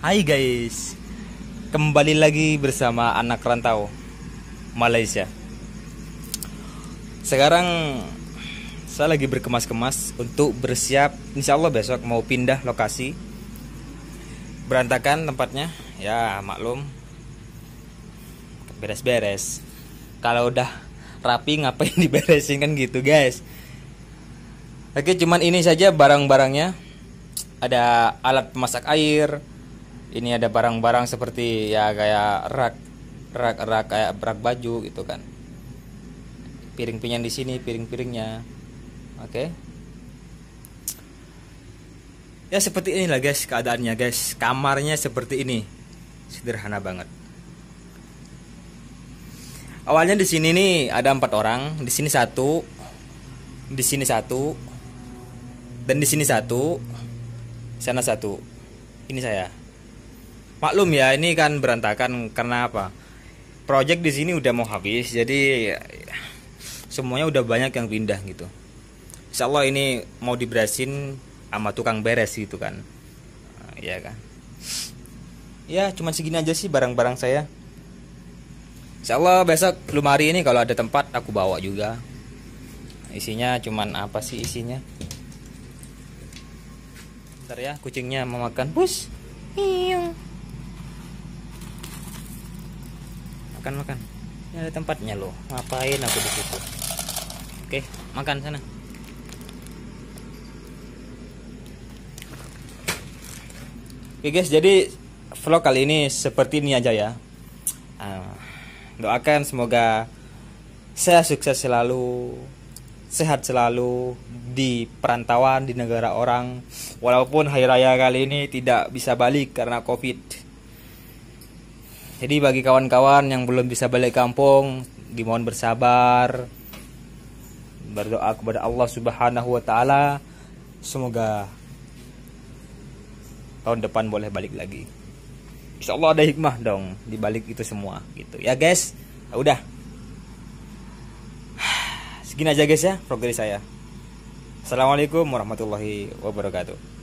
Hai guys, kembali lagi bersama anak rantau Malaysia. Sekarang saya lagi berkemas-kemas untuk bersiap, insya Allah besok mau pindah lokasi. Berantakan tempatnya, ya maklum. Beres-beres. Kalau udah rapi ngapain diberesin kan gitu guys. Oke, cuman ini saja barang-barangnya. Ada alat pemasak air, ini ada barang-barang seperti ya kayak rak rak rak kayak rak baju gitu kan piring piringnya di sini piring-piringnya oke okay? ya seperti inilah guys keadaannya guys kamarnya seperti ini sederhana banget awalnya di sini nih ada empat orang di sini satu di sini satu dan di sini satu sana satu ini saya maklum ya ini kan berantakan karena apa project di sini udah mau habis jadi semuanya udah banyak yang pindah gitu Insya Allah ini mau diberasin sama tukang beres gitu kan ya kan ya cuman segini aja sih barang-barang saya Insya Allah besok lumari ini kalau ada tempat aku bawa juga isinya cuman apa sih isinya ntar ya kucingnya mau makan bus Iya. makan makan ini ada tempatnya loh ngapain aku di situ oke makan sana oke guys jadi vlog kali ini seperti ini aja ya ah, doakan semoga saya sukses selalu sehat selalu di perantauan di negara orang walaupun hari raya kali ini tidak bisa balik karena covid jadi bagi kawan-kawan yang belum bisa balik kampung, dimohon bersabar. Berdoa kepada Allah Subhanahu wa taala semoga tahun depan boleh balik lagi. Insya Allah ada hikmah dong di balik itu semua gitu. Ya guys, ya udah. Segini aja guys ya progres saya. Assalamualaikum warahmatullahi wabarakatuh.